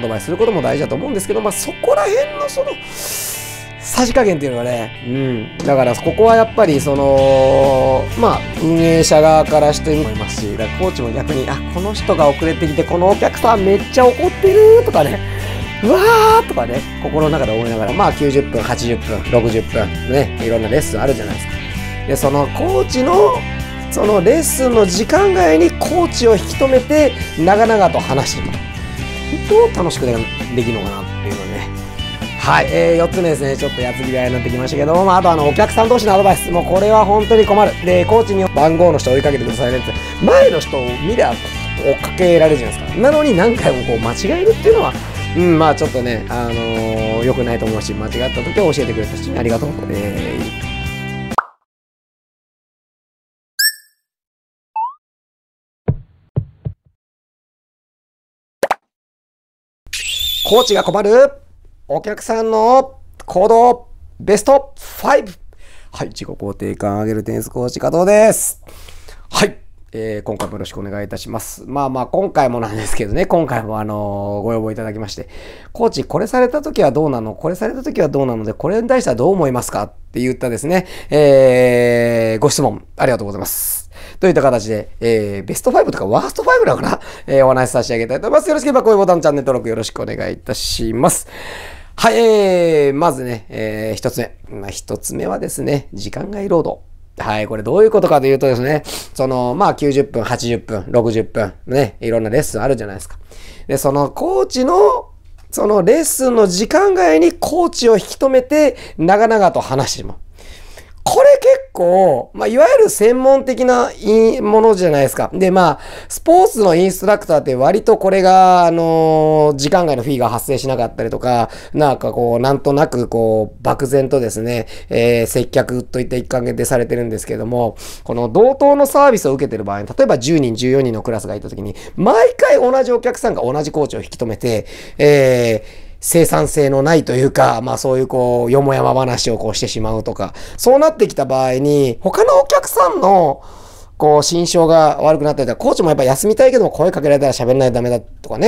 アドバイスすることも大事だと思うんですけど、まあ、そこら辺のその、さじ加減っていうのがね、うん。だから、ここはやっぱり、その、まあ、運営者側からしてもいますし、だからコーチも逆に、あ、この人が遅れてきて、このお客さんめっちゃ怒ってるとかね、うわーとかね、心の中で思いながら、まあ、90分、80分、60分、ね、いろんなレッスンあるじゃないですか。で、その、コーチのそのレッスンの時間外にコーチを引き止めて長々と話しています。どう楽しくできるのかなっていうのねはい、えー、4つ目ですね、ちょっとやつぎらいになってきましたけども、まあ、あとあの、お客さん同士のアドバイス、もうこれは本当に困る。で、コーチに番号の人を追いかけてくださいねって、前の人を見りゃ追っかけられるじゃないですか。なのに何回もこう間違えるっていうのは、うん、まあちょっとね、あのー、良くないと思うし、間違った時は教えてくれたし、ありがとう、えーコーチが困るお客さんの行動ベスト 5! はい、自己肯定感上げるテニスコーチ加藤です。はい。えー、今回もよろしくお願いいたします。まあまあ、今回もなんですけどね、今回もあのー、ご要望いただきまして、コーチ、これされた時はどうなのこれされた時はどうなので、これに対してはどう思いますかって言ったですね、えー、ご質問、ありがとうございます。といった形で、えー、ベスト5とかワースト5なのかな、えー、お話しさせてあげたいと思います。よろしければ、高評いボタン、チャンネル登録よろしくお願いいたします。はい、えー、まずね、えー、一つ目。まあ、一つ目はですね、時間外労働。はい、これどういうことかというとですね、その、まあ90分、80分、60分、ね、いろんなレッスンあるじゃないですか。で、そのコーチの、そのレッスンの時間外にコーチを引き止めて、長々と話してしまう。これ結構、まあ、いわゆる専門的なものじゃないですか。で、まあ、スポーツのインストラクターって割とこれが、あのー、時間外のフィーが発生しなかったりとか、なんかこう、なんとなくこう、漠然とですね、えー、接客といった一環でされてるんですけども、この同等のサービスを受けてる場合、例えば10人、14人のクラスがいた時に、毎回同じお客さんが同じコーチを引き止めて、えー、生産性のないというか、まあそういうこう、よもやま話をこうしてしまうとか、そうなってきた場合に、他のお客さんの、こう、心象が悪くなったりとか、コーチもやっぱ休みたいけども声かけられたら喋らないとダメだとかね。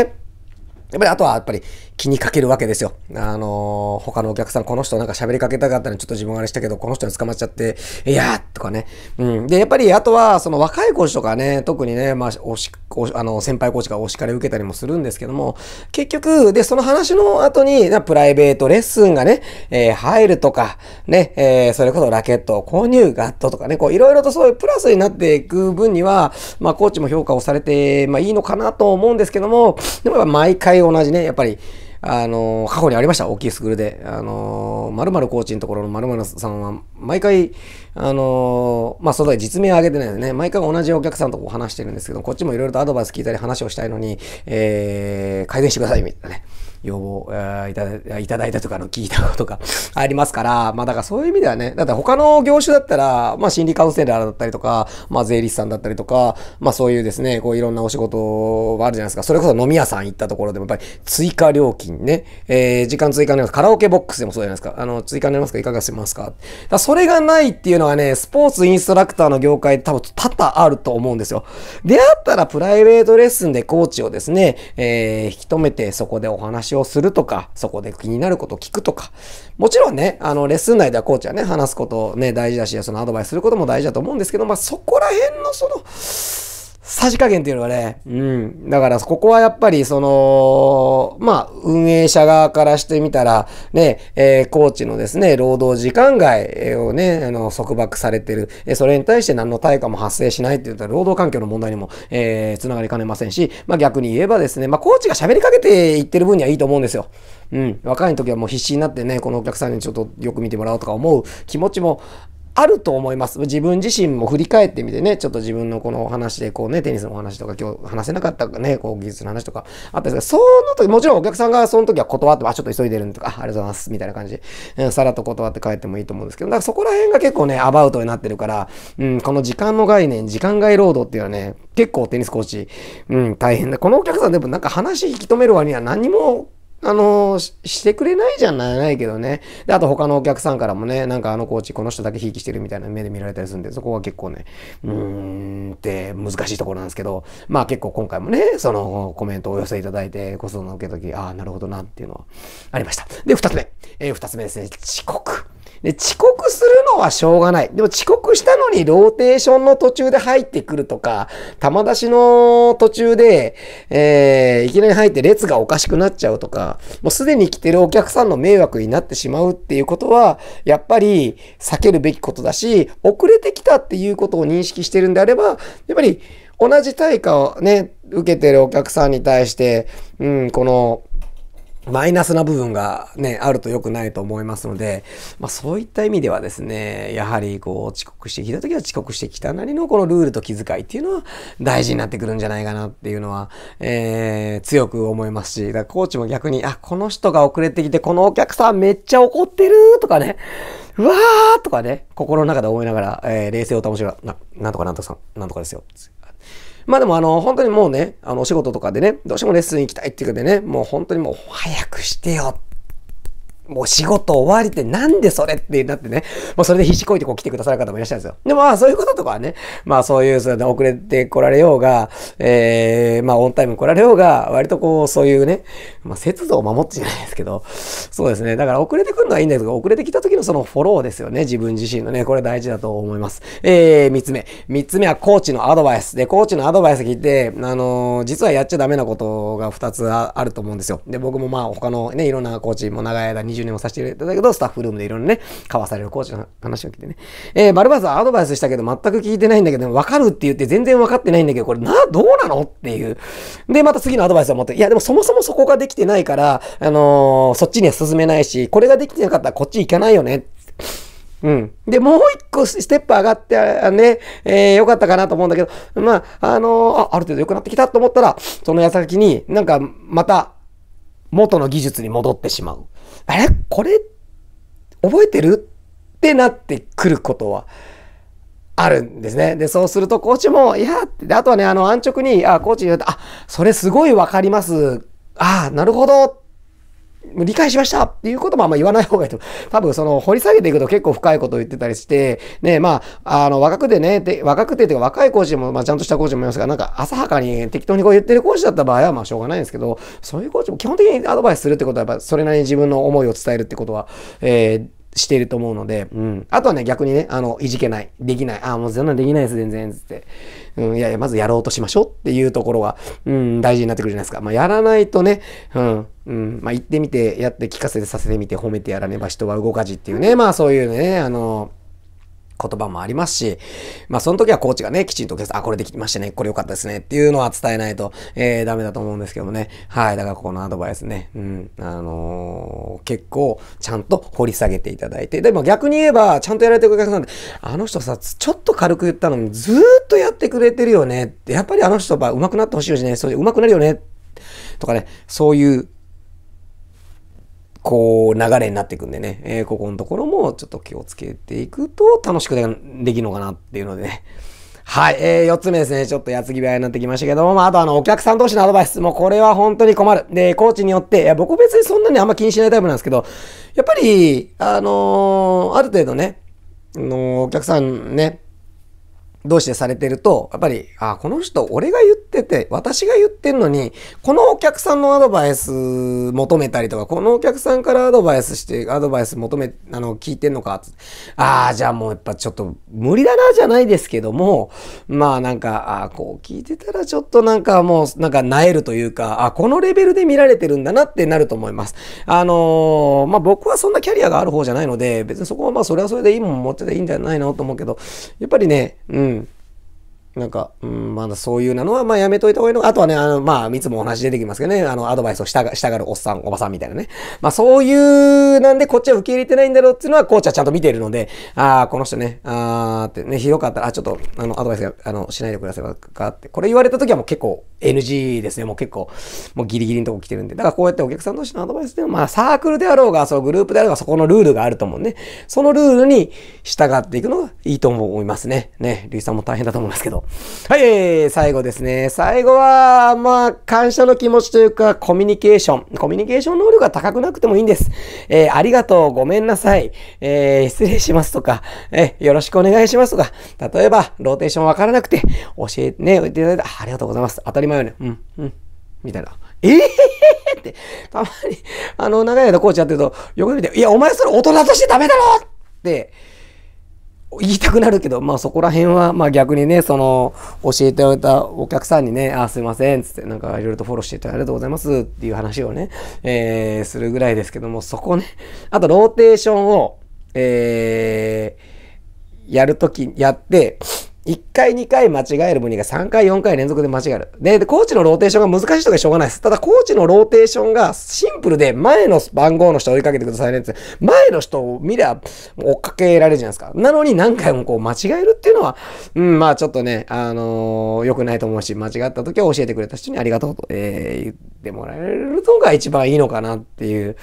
やっぱりあとはやっぱり気にかけるわけですよ。あのー、他のお客さん、この人なんか喋りかけたかったのにちょっと自分あれしたけど、この人に捕まっちゃって、いやーとかね。うん。で、やっぱり、あとは、その若いコーチとかね、特にね、まあ、おし、おあの、先輩コーチがお叱り受けたりもするんですけども、結局、で、その話の後に、なプライベートレッスンがね、えー、入るとか、ね、えー、それこそラケット購入ガットとかね、こう、いろいろとそういうプラスになっていく分には、まあ、コーチも評価をされて、まあ、いいのかなと思うんですけども、でもやっぱ毎回同じね、やっぱり、あの、過去にありました、大きいスクールで。あの、まるコーチのところのまるさんは、毎回、あの、まあ、その実名を上げてないのでね、毎回同じお客さんとこう話してるんですけど、こっちもいろいろとアドバイス聞いたり話をしたいのに、えー、改善してください、みたいなね。要望、えいただいたとかの聞いたことがありますから、まあだからそういう意味ではね、だって他の業種だったら、まあ心理カウンセラーだったりとか、まあ税理士さんだったりとか、まあそういうですね、こういろんなお仕事があるじゃないですか。それこそ飲み屋さん行ったところでもやっぱり追加料金ね、えー、時間追加になります。カラオケボックスでもそうじゃないですか。あの、追加になりますかいかがしますかだそれがないっていうのはね、スポーツインストラクターの業界多分多々あると思うんですよ。であったらプライベートレッスンでコーチをですね、えー、引き止めてそこでお話をするとか、そこで気になることを聞くとか、もちろんね、あの、レッスン内ではコーチはね、話すことね、大事だし、そのアドバイスすることも大事だと思うんですけど、まあ、そこら辺のその、さじ加減っていうのはね、うん。だから、ここはやっぱり、その、まあ、運営者側からしてみたら、ね、えー、コーチのですね、労働時間外をね、あの、束縛されてる。え、それに対して何の対価も発生しないって言ったら、労働環境の問題にも、えー、つながりかねませんし、まあ、逆に言えばですね、まあ、コーチが喋りかけていってる分にはいいと思うんですよ。うん。若い時はもう必死になってね、このお客さんにちょっとよく見てもらおうとか思う気持ちもあると思います。自分自身も振り返ってみてね、ちょっと自分のこのお話で、こうね、テニスのお話とか、今日話せなかったかね、こう技術の話とかあったんでする。その時、もちろんお客さんがその時は断って、あ、ちょっと急いでるんとか、ありがとうございます、みたいな感じで、さらっと断って帰ってもいいと思うんですけど、だからそこら辺が結構ね、アバウトになってるから、うん、この時間の概念、時間外労働っていうのはね、結構テニスコーチ、うん、大変だ。このお客さんでもなんか話引き止める割には何もあのー、してくれないじゃないけどね。で、あと他のお客さんからもね、なんかあのコーチ、この人だけひいきしてるみたいな目で見られたりするんで、そこは結構ね、うーんって難しいところなんですけど、まあ結構今回もね、そのコメントをお寄せいただいて、ご相談を受けたとき、ああ、なるほどなっていうのはありました。で、二つ目。えー、二つ目ですね、遅刻。で、遅刻するのはしょうがない。でも遅刻したのにローテーションの途中で入ってくるとか、玉出しの途中で、えー、いきなり入って列がおかしくなっちゃうとか、もうすでに来てるお客さんの迷惑になってしまうっていうことは、やっぱり避けるべきことだし、遅れてきたっていうことを認識してるんであれば、やっぱり同じ対価をね、受けてるお客さんに対して、うん、この、マイナスな部分がね、あると良くないと思いますので、まあそういった意味ではですね、やはりこう遅刻してきた時は遅刻してきたなりのこのルールと気遣いっていうのは大事になってくるんじゃないかなっていうのは、えー、強く思いますし、だからコーチも逆に、あ、この人が遅れてきて、このお客さんめっちゃ怒ってるとかね、うわーとかね、心の中で思いながら、えー、冷静を保ちながら、な、なんとかなんとかさん、なんとかですよ。まあでもあの、本当にもうね、あの、お仕事とかでね、どうしてもレッスン行きたいっていうかでね、もう本当にもう早くしてよっもう仕事終わりってなんでそれってなってね、もうそれで必死こいてこう来てくださる方もいらっしゃるんですよ。でもまあそういうこととかはね、まあそういう、それで遅れて来られようが、えー、まあオンタイム来られようが、割とこうそういうね、まあ節度を守ってじゃないですけど、そうですね。だから遅れてくるのはいいんですけど、遅れてきた時のそのフォローですよね、自分自身のね、これ大事だと思います。えー、三つ目。三つ目はコーチのアドバイス。で、コーチのアドバイス聞いて、あのー、実はやっちゃダメなことが二つあると思うんですよ。で、僕もまあ他のね、いろんなコーチも長い間に20年もさせていただけど、スタッフルームでいろんなね、交わされるコーチの話を聞いてね。えー、バルバーはアドバイスしたけど、全く聞いてないんだけど、わかるって言って全然わかってないんだけど、これな、どうなのっていう。で、また次のアドバイスを持って、いや、でもそもそもそこができてないから、あのー、そっちには進めないし、これができてなかったらこっち行かないよね。うん。で、もう一個ステップ上がってね、えー、よかったかなと思うんだけど、まあ、あのー、あ、ある程度良くなってきたと思ったら、その矢先になんか、また、元の技術に戻ってしまう。あれこれ覚えてるってなってくることはあるんですね。で、そうするとコーチも、いや、であとはね、あの、安直に、あ、コーチ言うと、あ、それすごいわかります。あ、なるほど。理解しましたっていうこともあんま言わない方がいいと思う。多分その掘り下げていくと結構深いことを言ってたりして、ね、まあ、あの、若くてね、で若くてというか若い講師も、まあちゃんとした講師もいますが、なんか浅はかに適当にこう言ってる講師だった場合はまあしょうがないんですけど、そういう講師も基本的にアドバイスするってことはやっぱそれなりに自分の思いを伝えるってことは、えーしていると思うので、うん。あとはね、逆にね、あの、いじけない、できない、ああ、もうそんなできないです、全然、つって。うん、いやいや、まずやろうとしましょうっていうところは、うん、大事になってくるじゃないですか。まあ、やらないとね、うん、うん、まあ、行ってみて、やって聞かせてさせてみて、褒めてやらねば人は動かじっていうね、まあ、そういうね、あの、言葉もありますし、まあその時はコーチがね、きちんとあ、これできましたね、これ良かったですねっていうのは伝えないと、えー、ダメだと思うんですけどもね。はい、だからここのアドバイスね、うん、あのー、結構ちゃんと掘り下げていただいて、でも逆に言えば、ちゃんとやられてるお客さんて、あの人さ、ちょっと軽く言ったのにずっとやってくれてるよねって、やっぱりあの人は上手くなってほしいよね、そう上手くなるよね、とかね、そういうこう、流れになっていくんでね、えー、ここのところもちょっと気をつけていくと楽しくできるのかなっていうのでね。はい、えー、4つ目ですね。ちょっと矢継ぎ早になってきましたけども、まあ、あとあの、お客さん同士のアドバイス。もうこれは本当に困る。で、コーチによって、いや、僕別にそんなにあんま気にしないタイプなんですけど、やっぱり、あのー、ある程度ね、あのー、お客さんね、同士でされてると、やっぱり、あ、この人、俺が言ってってて、私が言ってんのに、このお客さんのアドバイス求めたりとか、このお客さんからアドバイスして、アドバイス求め、あの、聞いてんのかつって、ああ、じゃあもうやっぱちょっと無理だな、じゃないですけども、まあなんか、ああ、こう聞いてたらちょっとなんかもう、なんか萎えるというか、あこのレベルで見られてるんだなってなると思います。あのー、まあ僕はそんなキャリアがある方じゃないので、別にそこはまあそれはそれでいいもん持ってていいんじゃないのと思うけど、やっぱりね、うん。なんか、うん、まだそういうなのは、まあやめといた方がいいのあとはね、あの、まあ、いつも同じ出てきますけどね、あの、アドバイスをしたが、したがるおっさん、おばさんみたいなね。まあそういう、なんでこっちは受け入れてないんだろうっていうのは、コーチはちゃんと見ているので、ああ、この人ね、ああってね、ひどかったら、あ、ちょっと、あの、アドバイスが、あの、しないでくださいかって、これ言われた時はもう結構 NG ですね。もう結構、もうギリギリのとこ来てるんで。だからこうやってお客さん同士のアドバイスでも、まあサークルであろうが、そのグループであろうが、そこのルールがあると思うね。そのルールに従っていくのがいいと思いますね。ね、リュさんも大変だと思いますけど。はい、最後ですね。最後は、まあ、感謝の気持ちというか、コミュニケーション。コミュニケーション能力が高くなくてもいいんです。えー、ありがとう、ごめんなさい、えー、失礼しますとか、えー、よろしくお願いしますとか、例えば、ローテーションわからなくて、教えてね、いただいたありがとうございます。当たり前よね。うん、うん。みたいな。ええー、って、たまに、あの、長い間コーチやってると、横く見て、いや、お前それ大人としてダメだろって、言いたくなるけど、まあそこら辺は、まあ逆にね、その、教えておいたお客さんにね、あ、すいません、つって、なんかいろいろとフォローしていただいてありがとうございますっていう話をね、えー、するぐらいですけども、そこね、あとローテーションを、えー、やるとき、やって、1回2回間違える分には3回4回連続で間違える。で、でコーチのローテーションが難しいとかしょうがないです。ただ、コーチのローテーションがシンプルで、前の番号の人追いかけてくださいねって、前の人を見りゃ追っかけられるじゃないですか。なのに何回もこう間違えるっていうのは、うん、まあちょっとね、あのー、良くないと思うし、間違った時は教えてくれた人にありがとうと、えー、言ってもらえるのが一番いいのかなっていう。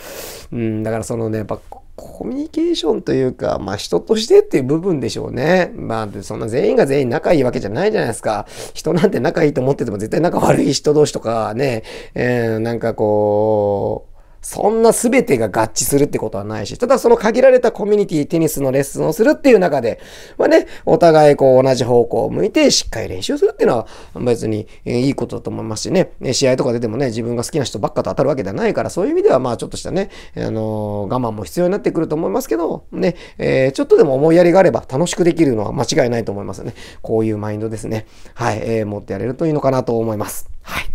うん、だからそのね、やっぱコミュニケーションというか、まあ人としてっていう部分でしょうね。まあそんな全員が全員仲いいわけじゃないじゃないですか。人なんて仲いいと思ってても絶対仲悪い人同士とかね、えー、なんかこう、そんな全てが合致するってことはないし、ただその限られたコミュニティ、テニスのレッスンをするっていう中で、まあね、お互いこう同じ方向を向いてしっかり練習するっていうのは別にいいことだと思いますしね、試合とか出てもね、自分が好きな人ばっかと当たるわけではないから、そういう意味ではまあちょっとしたね、あのー、我慢も必要になってくると思いますけど、ね、えー、ちょっとでも思いやりがあれば楽しくできるのは間違いないと思いますね。こういうマインドですね。はい、えー、持ってやれるといいのかなと思います。はい。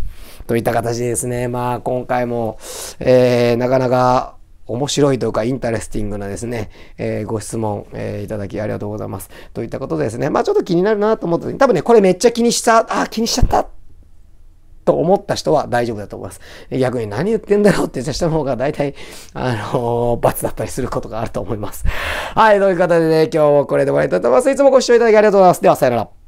といった形でですね、まあ今回も、えー、なかなか面白いというか、インタレスティングなですね、えー、ご質問、えー、いただきありがとうございます。といったことでですね、まあちょっと気になるなと思った時に、多分ね、これめっちゃ気にした、あ気にしちゃったと思った人は大丈夫だと思います。逆に何言ってんだろうって言った人の方が大体、あのー、罰だったりすることがあると思います。はい、という方でね、今日もこれで終わりたいと思います。いつもご視聴いただきありがとうございます。では、さよなら。